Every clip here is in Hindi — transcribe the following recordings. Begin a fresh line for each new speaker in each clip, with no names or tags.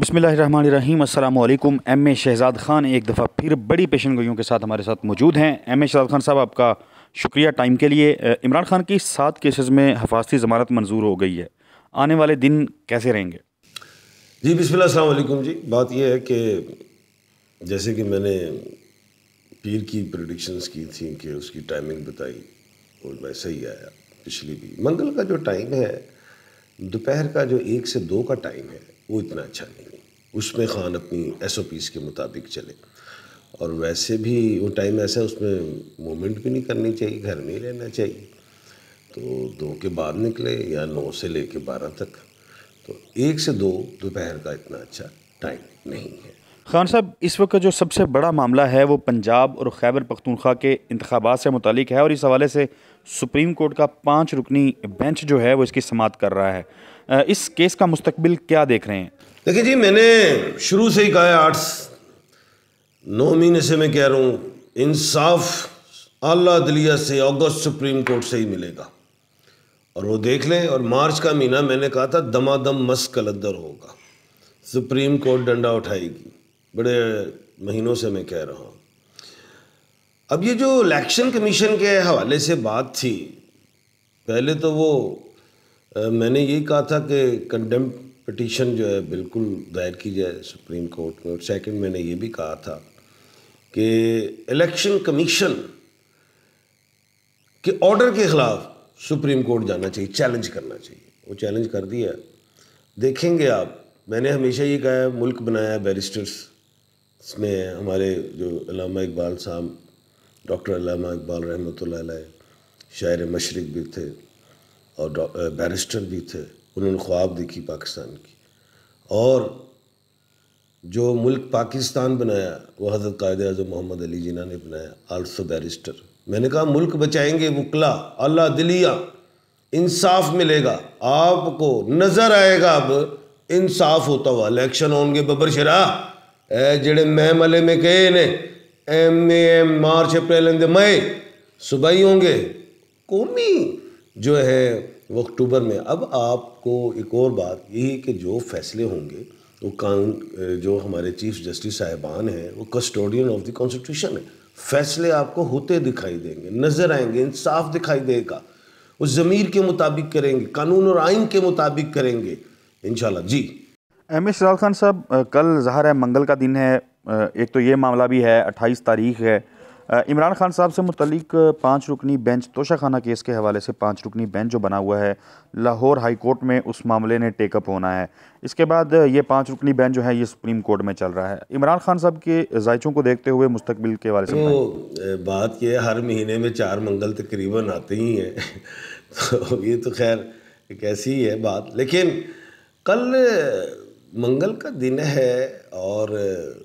बसमीम अल्लाम एम ए शहजाद ख़ान एक दफ़ा फिर बड़ी पेशन गोइयों के साथ हमारे साथ मौजूद हैं एम ए शहजाद खान साहब आपका शुक्रिया टाइम के लिए इमरान खान की सात केसेस में हफाजती ज़मानत मंजूर हो गई है आने वाले दिन कैसे रहेंगे जी
बसमिलकुम जी बात यह है कि जैसे कि मैंने पीर की प्रडिक्शन की थी कि उसकी टाइमिंग बताई और वैसे ही आया पिछली भी मंगल का जो टाइम है दोपहर का जो एक से दो का टाइम है वो इतना अच्छा नहीं है उसमें खान अपनी एस ओ पीज़ के मुताबिक चले और वैसे भी वो टाइम ऐसा है उसमें मूवमेंट भी नहीं करनी चाहिए घर में ही रहना चाहिए तो दो के बाद निकले या नौ से ले कर बारह तक तो एक से दो दोपहर का इतना अच्छा टाइम नहीं है
खान साहब इस वक्त का जो सबसे बड़ा मामला है वो पंजाब और खैबर पख्तूनख्वा के इंतबात से मुतलिक है और इस हवाले से सुप्रीम कोर्ट का पाँच रुकनी बेंच जो है वो इसकी समात कर रहा है इस केस का मुस्तबिल क्या देख रहे हैं देखिए जी मैंने
शुरू से ही कहा है आठ नौ महीने से मैं कह रहा हूँ इंसाफ आला दलिया से अगस्त सुप्रीम कोर्ट से ही मिलेगा और वो देख लें और मार्च का महीना मैंने कहा था दमादम मस कलदर होगा सुप्रीम कोर्ट डंडा उठाएगी बड़े महीनों से मैं कह रहा हूँ अब ये जो इलेक्शन कमीशन के हवाले से बात थी पहले तो वो मैंने ये कहा था कि कंडेम पटिशन जो है बिल्कुल दायर की जाए सुप्रीम कोर्ट में और सेकंड मैंने ये भी कहा था कि इलेक्शन कमीशन के ऑर्डर के ख़िलाफ़ सुप्रीम कोर्ट जाना चाहिए चैलेंज करना चाहिए वो चैलेंज कर दिया देखेंगे आप मैंने हमेशा ये कहा है मुल्क बनाया बैरिस्टर्स इसमें हमारे जो अलामा इकबाल साहब डॉक्टर अलामा इकबाल रहमत शायर मशरक भी थे और बैरिस्टर भी थे उन्होंने ख्वाब देखी पाकिस्तान की और जो मुल्क पाकिस्तान बनाया वह हजरत कायद अजम मोहम्मद अली जिना ने बनाया आल्सो बैरिस्टर मैंने कहा मुल्क बचाएंगे वकला अल्लाह दिलिया इंसाफ मिलेगा आपको नज़र आएगा अब इंसाफ होता हुआ इलेक्शन होंगे बबर शरा जड़े महमले में कहे ने एम ए एम मार्च अप्रैल मई सुबह ही होंगे कौमी जो है वो अक्टूबर में अब आपको एक और बात यही कि जो फैसले होंगे वो कानून जो हमारे चीफ जस्टिस साहिबान हैं वो कस्टोडियन ऑफ द कॉन्स्टिट्यूशन है फैसले आपको होते दिखाई देंगे नज़र आएंगे इंसाफ दिखाई देगा वो ज़मीर के मुताबिक करेंगे कानून और आइन के मुताबिक करेंगे इन G
M S Khan sahab कल ज़ाहर है मंगल का दिन है एक तो ये मामला भी है अट्ठाईस तारीख है इमरान खान साहब से मुतलिक पाँच रुकनी बेंच खाना केस के हवाले से पाँच रुकनी बेंच जो बना हुआ है लाहौर हाई कोर्ट में उस मामले ने टेकअप होना है इसके बाद ये पाँच रुकनी बेंच जो है ये सुप्रीम कोर्ट में चल रहा है इमरान खान साहब के जायचों को देखते हुए मुस्तबिल के हवाले से बात यह हर महीने में चार मंगल तकरीबन आते ही हैं तो
ये तो खैर एक ऐसी है बात लेकिन कल मंगल का दिन है और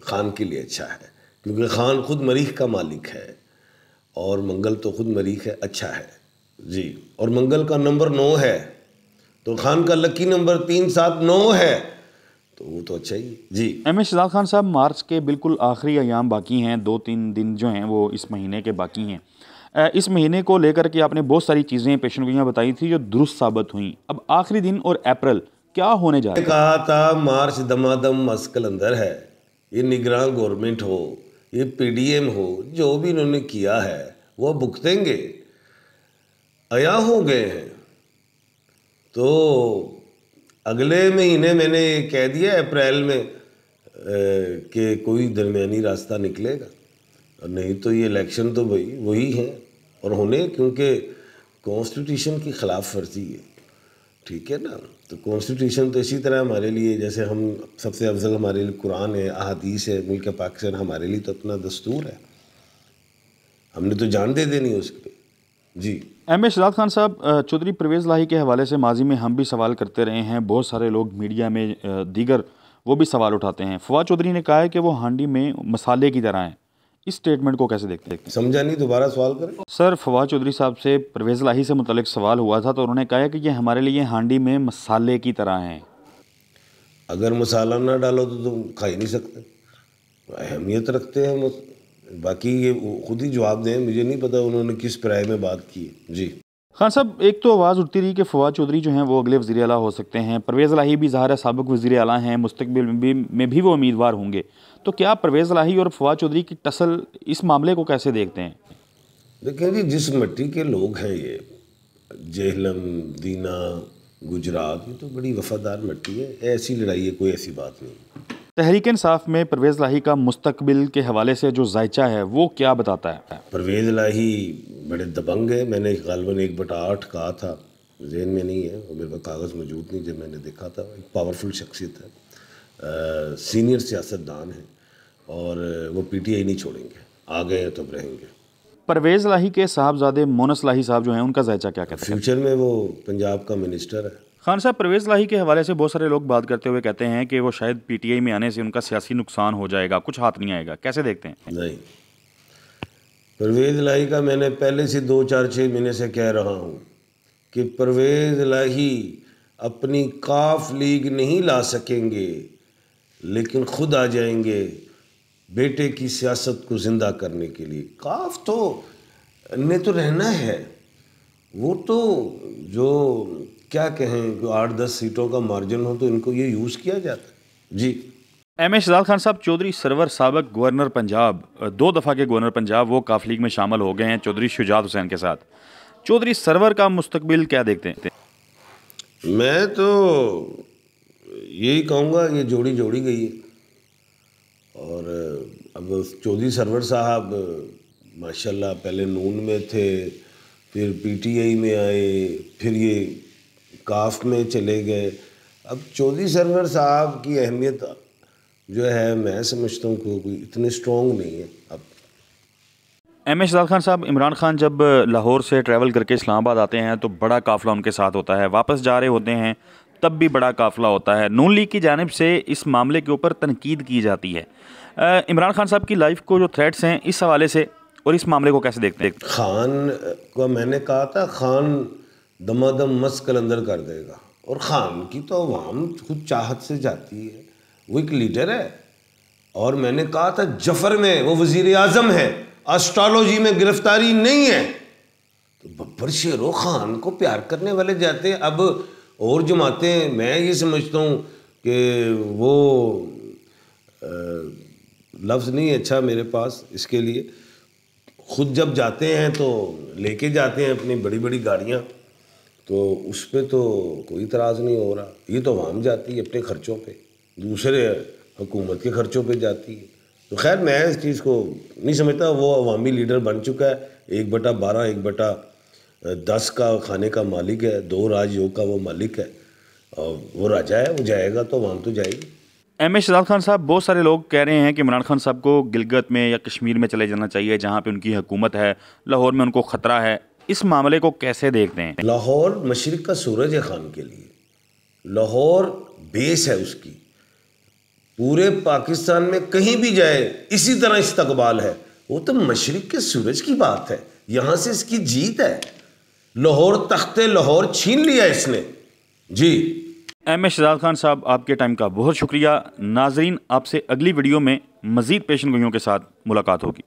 खान के लिए अच्छा है क्योंकि खान खुद मरीख का मालिक है और मंगल तो खुद मरीख है अच्छा है जी और मंगल का नंबर नौ है तो खान का लकी नंबर तीन सात नौ है तो वो तो
अच्छा ही G M A Shahzad Khan sahab March के बिल्कुल आखिरी अयाम बाकी हैं दो तीन दिन जो हैं वो इस महीने के बाकी हैं इस महीने को लेकर के आपने बहुत सारी चीज़ें पेशन गोइयाँ बताई थी जो दुरुस्त साबित हुई अब आखिरी दिन और अप्रैल क्या होने जा रहा है
कहा था मार्च दमादम मस्कल अंदर है ये निगरान गवर्नमेंट हो ये पीडीएम हो जो भी इन्होंने किया है वह भुगतेंगे अया हो गए हैं तो अगले महीने मैंने कह दिया अप्रैल में कि कोई दरमियानी रास्ता निकलेगा और नहीं तो ये इलेक्शन तो भाई वही हैं और होने क्योंकि कॉन्स्टिट्यूशन की ख़िलाफ़ वर्जी है ठीक है ना तो कॉन्स्टिट्यूशन तो इसी तरह हमारे लिए जैसे हम सबसे अफजल हमारे लिए कुरान है अहादीस है मुल्क पाकिस्तान हमारे लिए तो अपना दस्तूर है
हमने तो जान दे देनी उस पर जी एम ए शराब खान साहब चौधरी परवेज़ लाही के हवाले से माजी में हम भी सवाल करते रहे हैं बहुत सारे लोग मीडिया में दीगर वो भी सवाल उठाते हैं फवाद चौधरी ने कहा है कि वो हांडी में मसाले की तरह हैं इस स्टेटमेंट को कैसे देखते हैं समझा नहीं
दोबारा सवाल करें
सर फवाद चौधरी साहब से परवेज लाही से मुतल सवाल हुआ था तो उन्होंने कहा कि ये हमारे लिए हांडी में मसाले की तरह हैं अगर मसाला ना
डालो तो तुम खा ही नहीं सकते अहमियत रखते हैं बाकी ये खुद ही जवाब दें मुझे नहीं पता उन्होंने किस प्राय में बात की
जी खान हाँ साहब एक तो आवाज़ उठती रही कि फवाद चौधरी जो हैं वो अगले वजी अला हो सकते हैं परवेज़ लाही भी ज़ाहिर सबक वजी अला हैं मुस्तबिल में भी वो उम्मीदवार होंगे तो क्या परवेज़ लाही और फवाद चौधरी की टसल इस मामले को कैसे देखते हैं
देखिए जी जिस मिट्टी के लोग हैं ये जेहलम दीना गुजरात ये तो बड़ी वफादार मिट्टी है ऐसी लड़ाई है कोई ऐसी बात नहीं
तहरीक इंसाफ में परवेज़ लाही का मुस्तबिल के हवाले से जो जायचा है वो क्या बताता है
परवेज़ लाही बड़े दबंग है मैंने गालबन एक बटा आठ कहा था जेन में नहीं है और मेरे पास कागज़ मौजूद नहीं जब मैंने देखा था एक पावरफुल शख्सियत है सीनियर सियासतदान हैं और वो पीटीआई नहीं छोड़ेंगे आ गए तब तो
रहेंगे परवेज़ लाही के साहबजादे मोनस लाही साहब जो हैं उनका जायचा क्या कहते हैं फ्यूचर में वो पंजाब का मिनिस्टर है खान साहब परवेज़ लाही के हवाले से बहुत सारे लोग बात करते हुए कहते हैं कि वो शायद पीटीआई में आने से उनका सियासी नुकसान हो जाएगा कुछ हाथ नहीं आएगा कैसे देखते हैं नहीं
परवेज़ लाही का मैंने पहले से दो चार छः महीने से कह रहा हूँ कि परवेज़ लाही अपनी काफ लीग नहीं ला सकेंगे लेकिन खुद आ जाएंगे बेटे की सियासत को ज़िंदा करने के लिए काफ तो ने तो रहना है वो तो जो क्या कहें जो आठ दस सीटों का मार्जिन हो तो इनको ये यूज़ किया जाता
है G M A Shahzad Khan sahab Chaudhry Sarwar सबक गवर्नर पंजाब दो दफ़ा के गवर्नर पंजाब वो काफ लीग में शामिल हो गए हैं चौधरी शुजात हुसैन के साथ चौधरी सरवर का मुस्तबिल क्या देखते हैं मैं तो यही कहूँगा ये जोड़ी जोड़ी
गई है और अब चौधरी सरवर साहब माशाल्लाह पहले नून में थे फिर पीटीआई में आए फिर ये काफ में चले गए अब चौधरी सरवर साहब की अहमियत जो है मैं समझता हूँ कि कोई इतने स्ट्रॉन्ग नहीं है अब
एम एश खान साहब इमरान खान जब लाहौर से ट्रैवल करके इस्लामाबाद आते हैं तो बड़ा काफ़िला उनके साथ होता है वापस जा रहे होते हैं तब भी बड़ा काफिला होता है नून लीग की जानब से इस मामले के ऊपर तनकीद की जाती है इमरान खान साहब की लाइफ को जो थ्रेट्स हैं इस हवाले से और इस मामले को कैसे देखते हैं
खान को मैंने कहा था खान दमादम मस कलंदर कर देगा और खान की तो आवाम खुद चाहत से जाती है वो एक लीडर है और मैंने कहा था जफर में वो वजीर आजम है एस्ट्रोलॉजी में गिरफ्तारी नहीं है तो बब्बर शेरो खान को प्यार करने वाले जाते अब और जमातें मैं ये समझता हूँ कि वो लफ्ज़ नहीं अच्छा मेरे पास इसके लिए खुद जब जाते हैं तो लेके जाते हैं अपनी बड़ी बड़ी गाड़ियाँ तो उस पर तो कोई इतराज़ नहीं हो रहा ये तो आवाम जाती है अपने ख़र्चों पे दूसरे हुकूमत के ख़र्चों पे जाती है तो खैर मैं इस चीज़ को नहीं समझता वो अवामी लीडर बन चुका है एक बटा बारह एक बटा दस का खाने का मालिक है दो राजयोग का वो मालिक है और वो राजा है वो जाएगा तो वहाँ तो जाएगी
एम ए शजाद खान साहब बहुत सारे लोग कह रहे हैं कि इमरान खान साहब को गिलगत में या कश्मीर में चले जाना चाहिए जहाँ पे उनकी हुकूमत है लाहौर में उनको ख़तरा है इस मामले को कैसे देखते हैं
लाहौर मशरक़ का सूरज है खान के लिए लाहौर बेस है उसकी पूरे पाकिस्तान में कहीं भी जाए इसी तरह इस्तबाल है वो तो मशरक़
के सूरज की बात है यहाँ से इसकी जीत है लाहौर तख्ते लाहौर छीन लिया इसने जी एम ए शजाद खान साहब आपके टाइम का बहुत शुक्रिया नाजरीन आपसे अगली वीडियो में मज़ीद पेशन गोइयों के साथ मुलाकात होगी